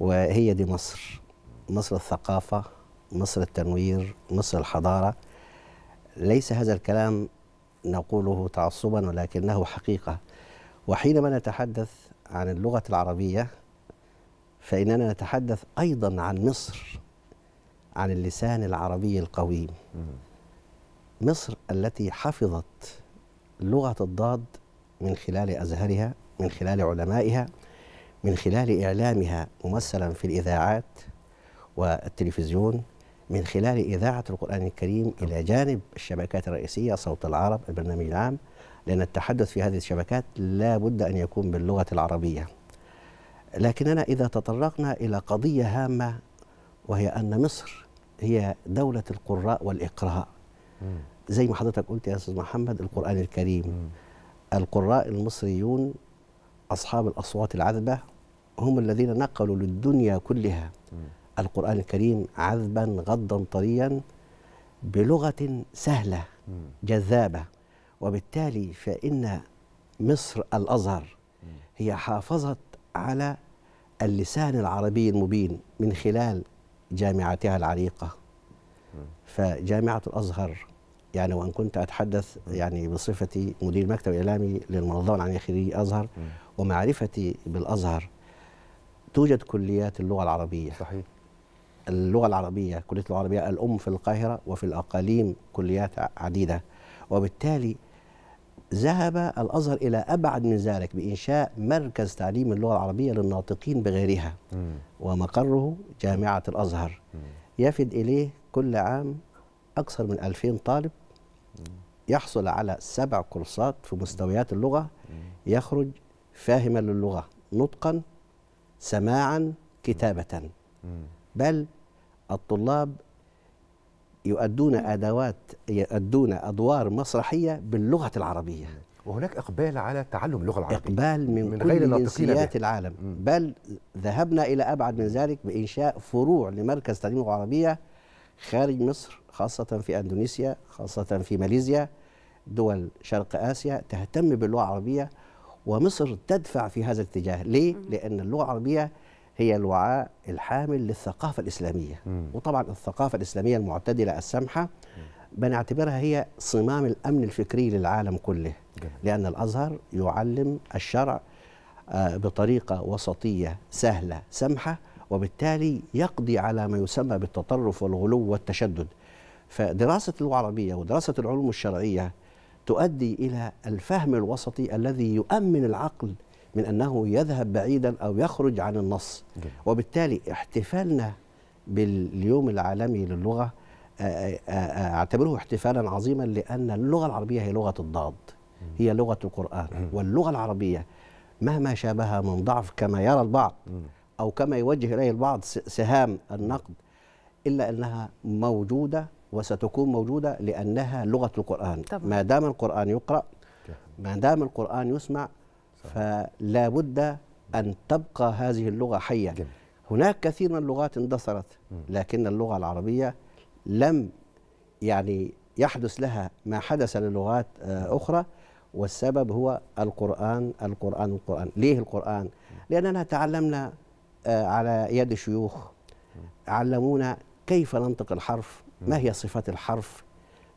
وهي دي مصر مصر الثقافة مصر التنوير مصر الحضارة ليس هذا الكلام نقوله تعصبا ولكنه حقيقة وحينما نتحدث عن اللغة العربية فإننا نتحدث أيضا عن مصر عن اللسان العربي القويم مصر التي حفظت لغة الضاد من خلال أزهرها من خلال علمائها من خلال إعلامها ممثلا في الإذاعات والتلفزيون من خلال إذاعة القرآن الكريم إلى جانب الشبكات الرئيسية صوت العرب البرنامج العام لأن التحدث في هذه الشبكات لا بد أن يكون باللغة العربية لكننا إذا تطرقنا إلى قضية هامة وهي أن مصر هي دولة القراء والإقراء زي ما حضرتك قلت يا أستاذ محمد القرآن الكريم القراء المصريون أصحاب الأصوات العذبة هم الذين نقلوا للدنيا كلها القرآن الكريم عذبا غضا طريا بلغة سهلة جذابة وبالتالي فإن مصر الأزهر هي حافظت على اللسان العربي المبين من خلال جامعتها العريقة فجامعة الأزهر يعني وان كنت اتحدث يعني بصفتي مدير مكتب اعلامي للمنظمه العالميه الخيريه الازهر ومعرفتي بالازهر توجد كليات اللغه العربيه صحيح اللغه العربيه كليه اللغه العربيه الام في القاهره وفي الاقاليم كليات عديده وبالتالي ذهب الازهر الى ابعد من ذلك بانشاء مركز تعليم اللغه العربيه للناطقين بغيرها م. ومقره جامعه الازهر م. يفد اليه كل عام اكثر من 2000 طالب م. يحصل على سبع كورسات في مستويات اللغه يخرج فاهما للغه نطقا سماعا كتابة بل الطلاب يؤدون أدوات يؤدون أدوار مسرحية باللغة العربية وهناك إقبال على تعلم اللغة العربية إقبال من, من كل جنسيات العالم بل ذهبنا إلى أبعد من ذلك بإنشاء فروع لمركز تعليم اللغة العربية خارج مصر خاصة في أندونيسيا خاصة في ماليزيا دول شرق آسيا تهتم باللغة العربية ومصر تدفع في هذا الاتجاه ليه؟ لأن اللغة العربية هي الوعاء الحامل للثقافة الإسلامية وطبعا الثقافة الإسلامية المعتدلة السمحة بنعتبرها هي صمام الأمن الفكري للعالم كله لأن الأزهر يعلم الشرع آه، بطريقة وسطية سهلة سمحة وبالتالي يقضي على ما يسمى بالتطرف والغلو والتشدد فدراسة اللغة العربية ودراسة العلوم الشرعية تؤدي إلى الفهم الوسطي الذي يؤمن العقل من أنه يذهب بعيدا أو يخرج عن النص وبالتالي احتفالنا باليوم العالمي للغة آه، آه، آه، اعتبره احتفالا عظيما لأن اللغة العربية هي لغة الضاد هي لغة القرآن واللغة العربية مهما شابها من ضعف كما يرى البعض أو كما يوجه إليه البعض سهام النقد إلا أنها موجودة وستكون موجودة لأنها لغة القرآن طبعا. ما دام القرآن يقرأ ما دام القرآن يسمع فلا بد أن تبقى هذه اللغة حية جميل. هناك كثير من اللغات اندثرت لكن اللغة العربية لم يعني يحدث لها ما حدث للغات آه، نعم. أخرى والسبب هو القرآن القرآن القرآن ليه القرآن؟ لأننا تعلمنا آه، على يد شيوخ علمونا كيف ننطق الحرف ما هي صفات الحرف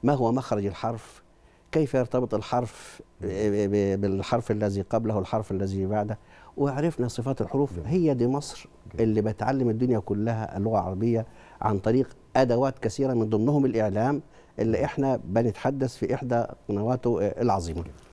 ما هو مخرج الحرف كيف يرتبط الحرف بالحرف الذي قبله الحرف الذي بعده وعرفنا صفات الحروف هي دي مصر اللي بتعلم الدنيا كلها اللغة العربية عن طريق أدوات كثيرة من ضمنهم الإعلام اللي إحنا بنتحدث في إحدى قنواته العظيمة